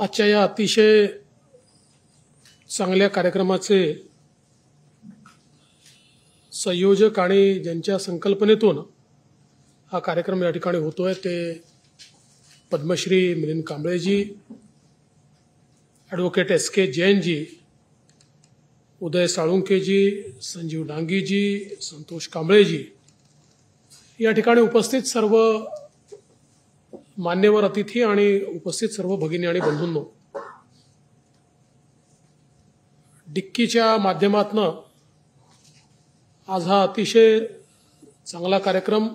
आजच्या या अतिशय चांगल्या कार्यक्रमाचे संयोजक आणि ज्यांच्या संकल्पनेतून हा कार्यक्रम या ठिकाणी होतो आहे ते पद्मश्री मिलिंद कांबळेजी ॲडव्होकेट एस के जैनजी उदय साळुंकेजी संजीव डांगीजी संतोष कांबळेजी या ठिकाणी उपस्थित सर्व मान्यवर अतिथी आणि उपस्थित सर्व भगिनी आणि बंधूंनो डिक्कीच्या माध्यमातनं आज हा अतिशय चांगला कार्यक्रम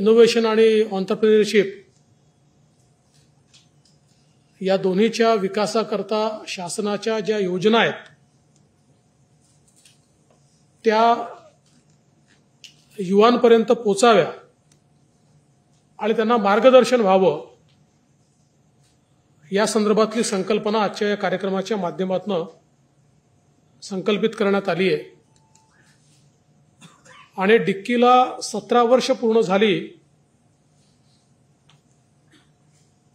इनोव्हेशन आणि ऑन्टरप्रिनरशिप या दोन्हीच्या विकासाकरता शासनाच्या ज्या योजना आहेत त्या युवांपर्यंत पोचाव्या आणि त्यांना मार्गदर्शन व्हावं या संदर्भातली संकल्पना आजच्या या कार्यक्रमाच्या माध्यमातून संकल्पित करण्यात आली आहे आणि डिक्कीला सतरा वर्ष पूर्ण झाली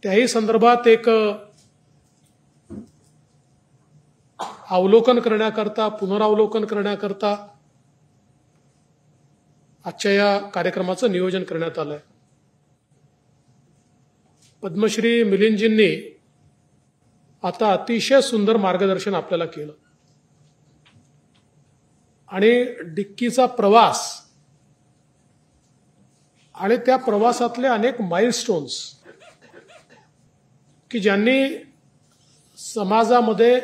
त्याही संदर्भात एक अवलोकन करण्याकरता पुनरावलोकन करण्याकरता आजच्या या कार्यक्रमाचं नियोजन करण्यात आलं आहे पद्मश्री मिलिंदजींनी आता अतिशय सुंदर मार्गदर्शन आपल्याला केलं आणि डिक्कीचा प्रवास आणि त्या प्रवासातले अनेक माइलस्टोन्स की ज्यांनी समाजामध्ये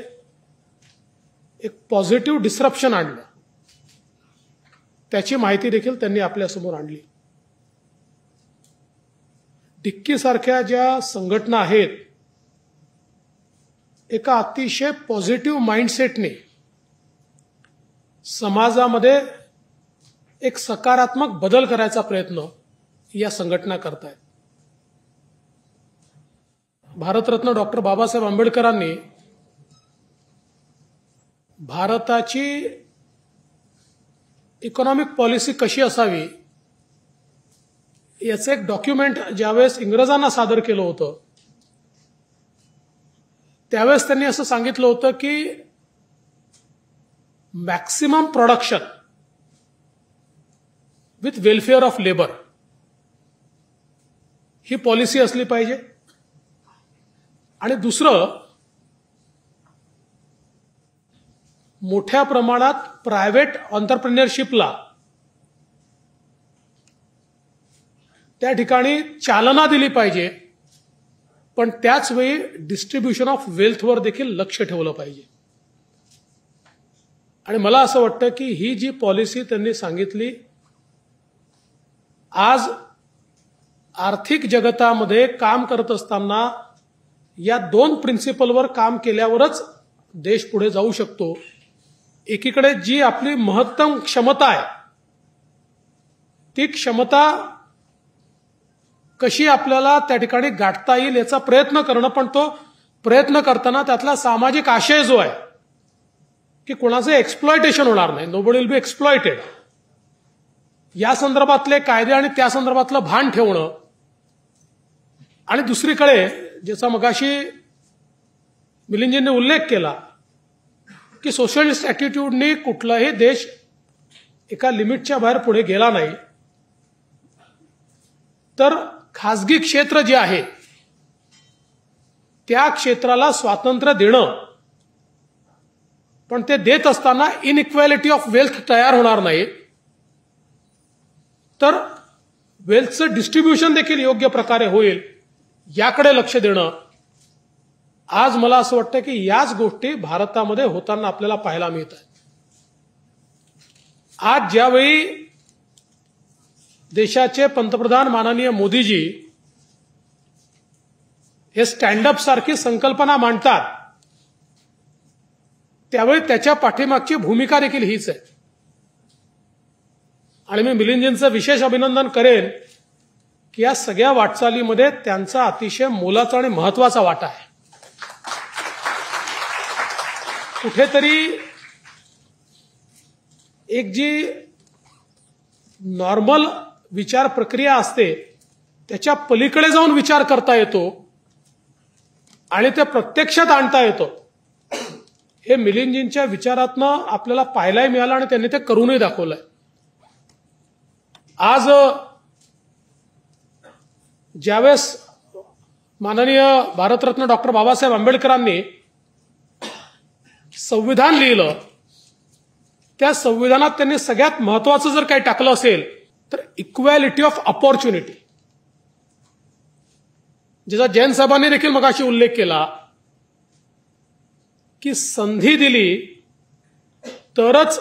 एक पॉझिटिव्ह डिस्रप्शन आणलं त्याची माहिती देखील त्यांनी आपल्यासमोर आणली डिक्कीसारख्या ज्या संघटना आहेत एका अतिशय पॉझिटिव्ह माइंडसेटने समाजामध्ये एक सकारात्मक बदल करायचा प्रयत्न या संघटना करतायत भारतरत्न डॉक्टर बाबासाहेब आंबेडकरांनी भारताची इकॉनॉमिक पॉलिसी कशी असावी याचं एक डॉक्युमेंट ज्यावेळेस इंग्रजांना सादर केलं होतं त्यावेळेस त्यांनी असं सांगितलं होतं की maximum production with welfare of labour ही पॉलिसी असली पाहिजे आणि दुसरं मोठ्या प्रमाणात प्रायव्हेट ऑन्टरप्रिनरशिपला त्या ठिकाणी चालना दिली पाहिजे पण त्याचवेळी डिस्ट्रीब्युशन ऑफ वेल्थवर देखील लक्ष ठेवलं पाहिजे आणि मला असं वाटतं की ही जी पॉलिसी त्यांनी सांगितली आज आर्थिक जगतामध्ये काम करत असताना या दोन प्रिन्सिपलवर काम केल्यावरच देश पुढे जाऊ शकतो एकीकडे जी आपली महत्तम क्षमता आहे ती क्षमता कशी आपल्याला त्या ठिकाणी गाठता येईल याचा प्रयत्न करणं पण तो प्रयत्न करताना त्यातला सामाजिक आशय जो आहे की कोणाचं एक्सप्लॉयटेशन होणार नाही नोबडी विल बी एक्सप्लॉयटेड या संदर्भातले कायदे आणि त्या संदर्भातलं भान ठेवणं आणि दुसरीकडे ज्याचा मगाशी मिलिंदजींनी उल्लेख केला की सोशलिस्ट ॲटिट्यूडनी कुठलाही देश एका लिमिटच्या बाहेर पुढे गेला नाही तर खाजगी क्षेत्र जे आहे त्या क्षेत्राला स्वातंत्र्य देणं पण ते देत असताना इनइक्वॅलिटी ऑफ वेल्थ तयार होणार नाही तर वेल्थचं डिस्ट्रीब्युशन देखील योग्य प्रकारे होईल याकडे लक्ष देणं आज मला असं वाटतं की याच गोष्टी भारतामध्ये होताना आपल्याला पाहायला मिळत आहेत आज ज्यावेळी देशाचे पंतप्रधान माननीय मोदीजी हे स्टँडअप सारखी संकल्पना मांडतात त्यावेळी त्याच्या पाठीमागची भूमिका देखील हीच आहे आणि मी मिलिंदजींचं विशेष अभिनंदन करेन की या सगळ्या वाटचालीमध्ये त्यांचा अतिशय मोलाचा आणि महत्वाचा वाटा आहे कुठेतरी एक जी नॉर्मल विचार प्रक्रिया असते त्याच्या पलीकडे जाऊन विचार करता येतो आणि ते प्रत्यक्षात आणता येतो हे मिलिंदजींच्या विचारातनं आपल्याला पाहायलाही मिळालं आणि त्यांनी ते करूनही दाखवलंय आज ज्यावेळेस माननीय भारतरत्न डॉक्टर बाबासाहेब आंबेडकरांनी संविधान लिहिलं त्या संविधानात त्यांनी सगळ्यात महत्वाचं जर काही टाकलं असेल तर इक्वॅलिटी ऑफ ऑपॉर्च्युनिटी ज्याचा जैन साहेबांनी देखील मग अशी उल्लेख केला की संधी दिली तरच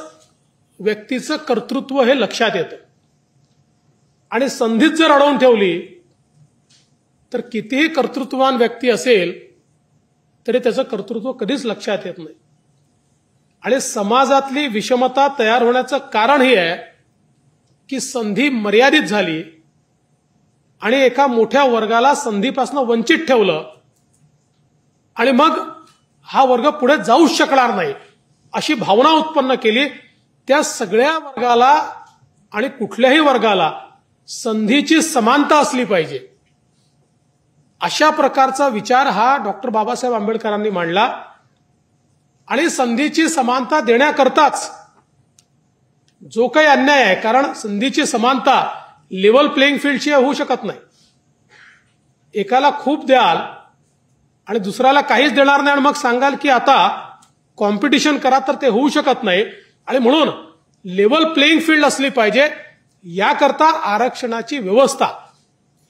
व्यक्तीचं कर्तृत्व हे लक्षात येतं आणि संधीच जर अडवून ठेवली तर कितीही कर्तृत्ववान व्यक्ती असेल तरी त्याचं कर्तृत्व कधीच लक्षात येत नाही आणि समाजातली विषमता तयार होण्याचं कारण ही आहे की संधी मर्यादित झाली आणि एका मोठ्या वर्गाला संधीपासून वंचित ठेवलं आणि मग हा वर्ग पुढे जाऊ शकणार नाही अशी भावना उत्पन्न केली त्या सगळ्या वर्गाला आणि कुठल्याही वर्गाला संधीची समानता असली पाहिजे अशा प्रकारचा विचार हा डॉक्टर बाबासाहेब आंबेडकरांनी मांडला आणि संधीची समानता देण्याकरताच जो काही अन्याय आहे कारण संधीची समानता लेवल प्लेइंग फील्डशी होऊ शकत नाही एकाला खूप द्याल आणि दुसऱ्याला काहीच देणार नाही आणि मग सांगाल की आता कॉम्पिटिशन करा तर ते होऊ शकत नाही आणि म्हणून लेवल प्लेइंग फील्ड असली पाहिजे याकरता आरक्षणाची व्यवस्था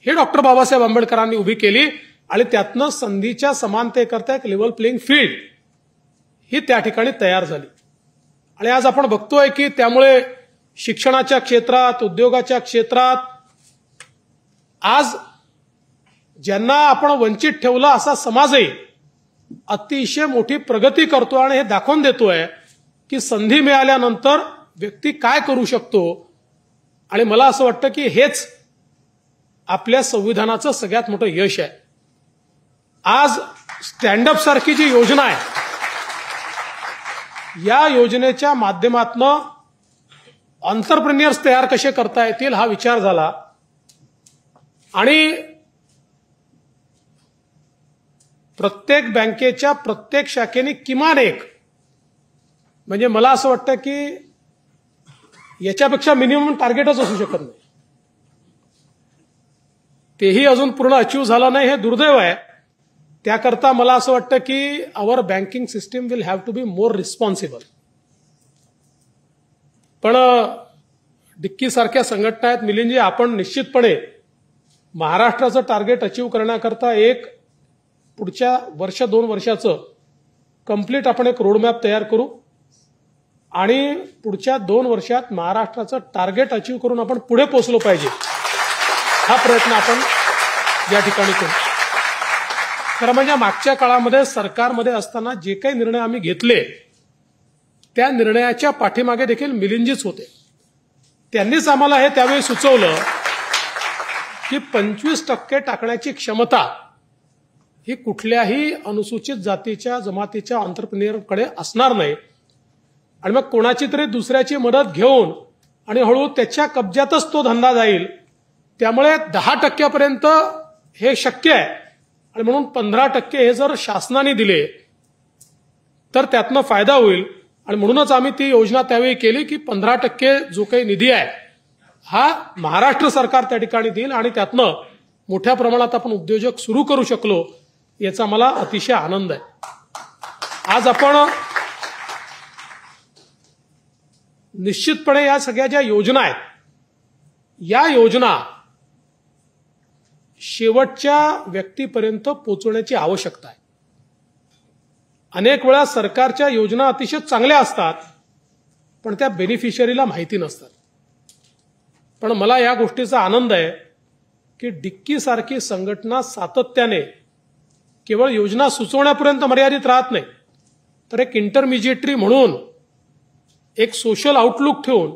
हे डॉक्टर बाबासाहेब आंबेडकरांनी उभी केली आणि त्यातनं संधीच्या समानतेकरता एक लेवल प्लेइंग फील्ड ही त्या ठिकाणी तयार झाली आणि आज आपण बघतोय की त्यामुळे शिक्षणाच्या क्षेत्रात उद्योगाच्या क्षेत्रात आज ज्यांना आपण वंचित ठेवलं असा समाजही अतिशय मोठी प्रगती करतो आणि हे दाखवून देतोय की संधी मिळाल्यानंतर व्यक्ती काय करू शकतो आणि मला असं वाटतं की हेच आपल्या संविधानाचं सगळ्यात मोठं यश आहे आज स्टँडअप सारखी जी योजना आहे या योजनेच्या माध्यमातनं ऑन्टरप्रिन्युअर्स तयार कसे करता येतील हा विचार झाला आणि प्रत्येक बँकेच्या प्रत्येक शाखेने किमान एक म्हणजे मला असं वाटतं की याच्यापेक्षा मिनिमम टार्गेटच असू शकत नाही तेही अजून पूर्ण अचीव्ह झालं नाही हे दुर्दैव आहे त्याकरता मला असं वाटतं की our banking system will have to be more responsible पण डिक्कीसारख्या संघटना आहेत मिलिंदजी आपण निश्चितपणे महाराष्ट्राचं टार्गेट अचीव करण्याकरता एक पुढच्या वर्ष दोन वर्षाचं कम्प्लीट आपण एक रोडमॅप तयार करू आणि पुढच्या दोन वर्षात महाराष्ट्राचं टार्गेट अचीव करून आपण पुढे पोचलो पाहिजे हा प्रयत्न आपण या ठिकाणी करू खरं म्हणजे मागच्या काळामध्ये सरकारमध्ये असताना जे काही निर्णय आम्ही घेतले त्या निर्णयाच्या पाठीमागे देखील मिलिंजीच होते त्यांनीच आम्हाला हे त्यावेळी सुचवलं की पंचवीस टक्के टाकण्याची क्षमता ही कुठल्याही अनुसूचित जातीच्या जमातीच्या ऑन्टरप्रिनियरकडे असणार नाही आणि मग कोणाची तरी दुसऱ्याची मदत घेऊन आणि हळूहळू त्याच्या कब्ज्यातच तो धंदा जाईल त्यामुळे दहा टक्क्यापर्यंत हे शक्य आहे आणि म्हणून पंधरा टक्के हे जर शासनाने दिले तर त्यातनं फायदा होईल आणि म्हणूनच आम्ही ती योजना त्यावेळी केली की पंधरा टक्के जो काही निधी आहे हा महाराष्ट्र सरकार त्या ठिकाणी देईल आणि त्यातनं मोठ्या प्रमाणात आपण उद्योजक सुरू करू शकलो याचा मला अतिशय आनंद आहे आज आपण निश्चितपणे या सगळ्या ज्या योजना आहेत या योजना शेवटच्या व्यक्तीपर्यंत पोचवण्याची आवश्यकता आहे अनेक वेळा सरकारच्या योजना अतिशय चांगल्या असतात पण त्या बेनिफिशरीला माहिती नसतात पण मला या गोष्टीचा आनंद आहे की डिक्कीसारखी संघटना सातत्याने केवळ योजना सुचवण्यापर्यंत मर्यादित राहत नाही तर एक इंटरमिजिएटरी म्हणून एक सोशल आउटलुक ठेवून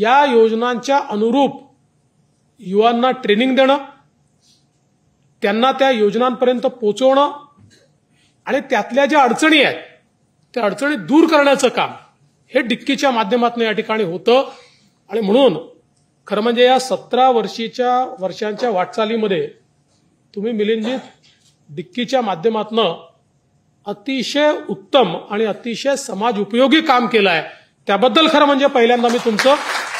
या योजनांच्या अनुरूप युवांना ट्रेनिंग देणं त्यांना त्या योजनांपर्यंत पोचवणं आणि त्यातल्या ज्या अडचणी आहेत त्या अडचणी दूर करण्याचं काम हे डिक्कीच्या माध्यमातून या ठिकाणी होतं आणि म्हणून खरं म्हणजे या सतरा वर्षीच्या वर्षांच्या वाटचालीमध्ये तुम्ही मिलिंदजी डिक्कीच्या माध्यमातून अतिशय उत्तम आणि अतिशय समाज उपयोगी काम केलं आहे त्याबद्दल खरं म्हणजे पहिल्यांदा मी तुमचं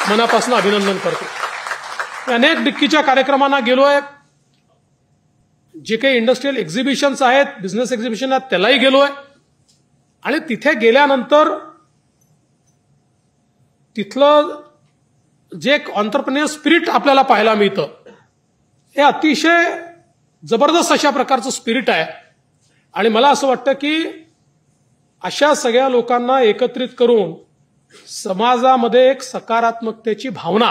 मनापासून अभिनंदन करतो अनेक डिक्कीच्या कार्यक्रमांना गेलो आहे जे काही इंडस्ट्रीयल एक्झिबिशन्स आहेत बिझनेस एक्झिबिशन आहेत त्यालाही गेलोय आणि तिथे गेल्यानंतर तिथलं जे एक ऑन्टरप्रनियर स्पिरिट आपल्याला पाहायला मिळतं हे अतिशय जबरदस्त अशा प्रकारचं स्पिरिट आहे आणि मला असं वाटतं की अशा सगळ्या लोकांना एकत्रित करून समाजामध्ये एक सकारात्मकतेची भावना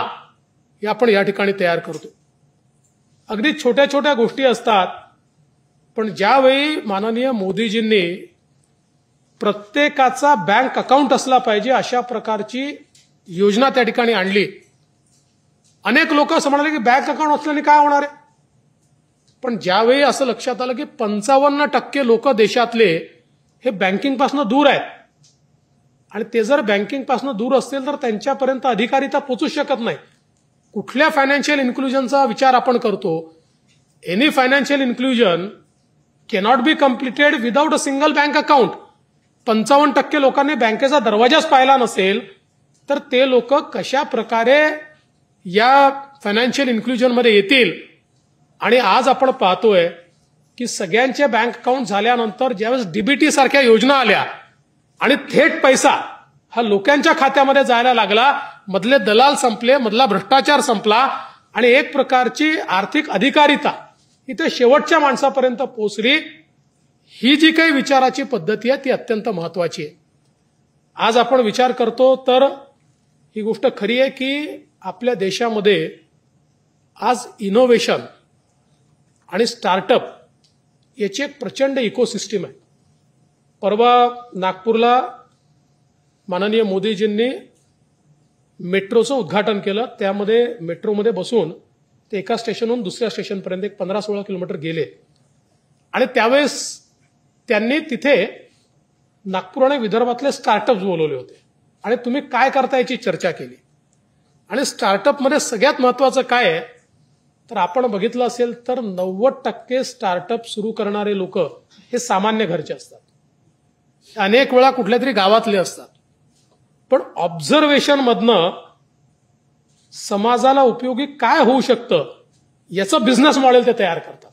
ही आपण या ठिकाणी तयार करतो अगदी छोट्या छोट्या गोष्टी असतात पण ज्यावेळी माननीय मोदीजींनी प्रत्येकाचा बँक अकाउंट असला पाहिजे अशा प्रकारची योजना त्या ठिकाणी आणली अनेक लोक असं म्हणाले की बँक अकाउंट असल्याने काय होणार आहे पण ज्यावेळी असं लक्षात आलं की पंचावन्न टक्के लोक देशातले हे बँकिंगपासून दूर आहेत आणि ते जर बँकिंगपासून दूर असतील तर त्यांच्यापर्यंत अधिकारिता पोचू शकत नाही कुठल्या फायनान्शियल इन्क्लुजनचा विचार आपण करतो any financial inclusion cannot be completed without a single bank account पंचावन्न टक्के लोकांनी बँकेचा दरवाजाच पाहिला नसेल तर ते लोक कशा प्रकारे या फायनान्शियल इन्क्लुजनमध्ये येतील आणि आज आपण पाहतोय की सगळ्यांचे बँक अकाउंट झाल्यानंतर ज्यावेळेस डीबीटी सारख्या योजना आल्या आणि थेट पैसा हा लोकांच्या खात्यामध्ये जायला लागला मधले दलाल संपले मधला भ्रष्टाचार संपला आणि एक प्रकारची आर्थिक अधिकारिता इथे शेवटच्या माणसापर्यंत पोहोचली ही जी काही विचाराची पद्धती आहे ती अत्यंत महत्वाची आहे आज आपण विचार करतो तर ही गोष्ट खरी आहे की आपल्या देशामध्ये आज इनोव्हेशन आणि स्टार्टअप याची एक प्रचंड इकोसिस्टीम आहे परवा नागपूरला माननीय मोदीजींनी मेट्रोचं उद्घाटन केलं त्यामध्ये मेट्रोमध्ये बसून ते एका स्टेशनहून दुसऱ्या स्टेशनपर्यंत एक पंधरा सोळा किलोमीटर गेले आणि त्यावेळेस त्यांनी तिथे नागपूर आणि विदर्भातले स्टार्टअप्स बोलवले होते आणि तुम्ही काय करता याची चर्चा केली आणि स्टार्टअपमध्ये सगळ्यात महत्वाचं काय आहे तर आपण बघितलं असेल तर नव्वद टक्के स्टार्टअप सुरू करणारे लोक हे सामान्य घरचे असतात अनेक वेळा कुठल्या तरी गावातले असतात पण ऑब्झर्वेशनमधनं समाजाला उपयोगी काय होऊ शकतं याचं बिझनेस मॉडेल ते तयार करतात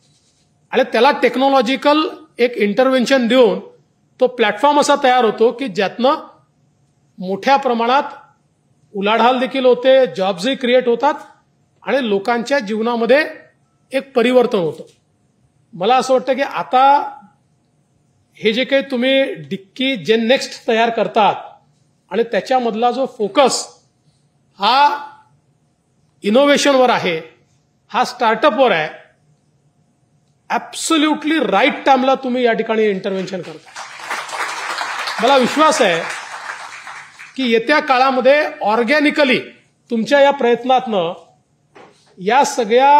आणि त्याला टेक्नॉलॉजिकल एक इंटरव्हेन्शन देऊन तो प्लॅटफॉर्म असा तयार होतो की ज्यातनं मोठ्या प्रमाणात उलाढाल देखील होते जॉब्सही क्रिएट होतात आणि लोकांच्या जीवनामध्ये एक परिवर्तन होतं मला असं वाटतं की आता हे जे काही तुम्ही डिक्की जे नेक्स्ट तयार करतात आणि त्याच्यामधला जो फोकस हा इनोव्हेशनवर आहे हा स्टार्टअपवर आहे ऍब्सोल्युटली राईट टाइमला तुम्ही या ठिकाणी इंटरव्हेन्शन करता मला विश्वास आहे की येत्या काळामध्ये ऑर्गॅनिकली तुमच्या या प्रयत्नातनं या सगळ्या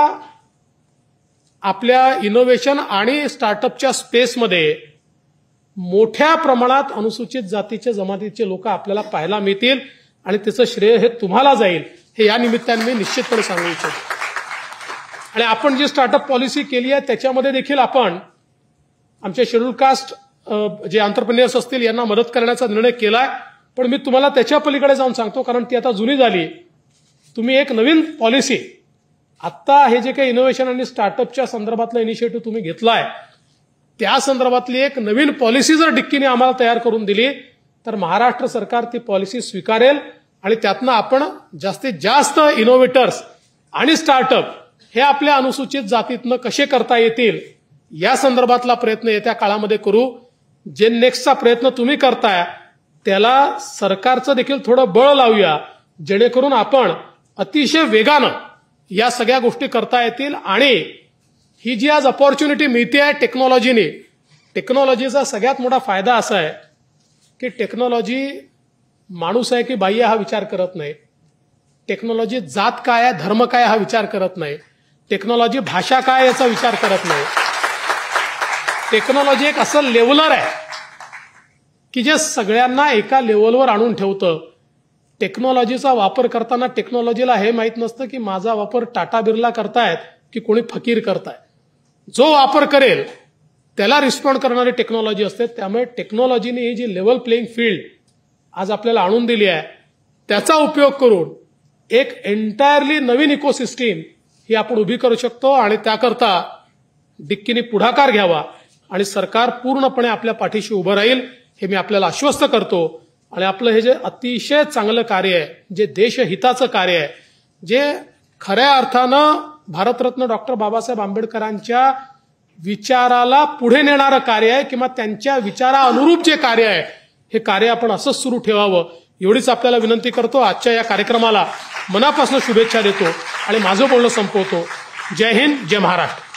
आपल्या इनोव्हेशन आणि स्टार्टअपच्या स्पेसमध्ये मोठ्या प्रमाणात अनुसूचित जातीच्या जमातीचे लोक आपल्याला पाहायला मिळतील आणि त्याचं श्रेय हे तुम्हाला जाईल हे या निमित्ताने मी निश्चितपणे सांगू इच्छितो आणि आपण जी स्टार्टअप पॉलिसी केली आहे त्याच्यामध्ये देखील आपण आमच्या शेड्यूल कास्ट जे आंतरप्रेन्युअर्स असतील यांना मदत करण्याचा निर्णय केलाय पण मी तुम्हाला त्याच्या पलीकडे जाऊन सांगतो कारण ती आता जुनी झाली तुम्ही एक नवीन पॉलिसी आत्ता हे जे काही इनोव्हेशन आणि स्टार्टअपच्या संदर्भातला इनिशिएटिव्ह तुम्ही घेतलाय त्या संदर्भातली एक नवीन पॉलिसी जर डिक्कीने आम्हाला तयार करून दिली तर महाराष्ट्र सरकार ती पॉलिसी स्वीकारेल आणि त्यातनं आपण जास्तीत जास्त इनोव्हेटर्स आणि स्टार्टअप हे आपल्या अनुसूचित जातीतनं कसे करता येतील या संदर्भातला प्रयत्न येत्या काळामध्ये करू जे नेक्स्टचा प्रयत्न तुम्ही करताय त्याला सरकारचं देखील थोडं बळ लावूया जेणेकरून आपण अतिशय वेगानं या सगळ्या गोष्टी करता येतील आणि ही जी आज ऑपॉर्च्युनिटी मिळते आहे टेक्नॉलॉजीने टेक्नॉलॉजीचा सगळ्यात मोठा फायदा असा आहे की टेक्नॉलॉजी माणूस आहे की बाह्य हा विचार करत नाही टेक्नॉलॉजी जात काय आहे धर्म काय हा विचार करत नाही टेक्नॉलॉजी भाषा काय याचा विचार करत नाही टेक्नॉलॉजी एक असं लेवलर आहे की जे सगळ्यांना एका लेवलवर आणून ठेवतं टेक्नॉलॉजीचा वापर करताना टेक्नॉलॉजीला हे माहीत नसतं की माझा वापर टाटा बिर्ला करतायत की कोणी फकीर करतायत जो वापर करेल त्याला रिस्पॉन्ड करणारी टेक्नॉलॉजी असते त्यामुळे टेक्नॉलॉजीने ही जी लेवल प्लेईंग फील्ड आज आपल्याला आणून दिली आहे त्याचा उपयोग करून एक एंटायरली नवीन इकोसिस्टीम ही आपण उभी करू शकतो आणि त्याकरता डिक्कीने पुढाकार घ्यावा आणि सरकार पूर्णपणे आपल्या पाठीशी उभं राहील हे मी आपल्याला आश्वस्त करतो आणि आपलं हे जे अतिशय चांगलं कार्य आहे जे देशहिताचं कार्य आहे जे खऱ्या अर्थानं भारतरत्न डॉक्टर बाबासाहेब आंबेडकरांच्या विचाराला पुढे नेणारं कार्य आहे किंवा त्यांच्या विचारा अनुरूप जे कार्य आहे हे कार्य आपण असंच सुरू ठेवावं एवढीच आपल्याला विनंती करतो आजच्या या कार्यक्रमाला मनापासून शुभेच्छा देतो आणि माझं बोलणं संपवतो जय हिंद जय महाराष्ट्र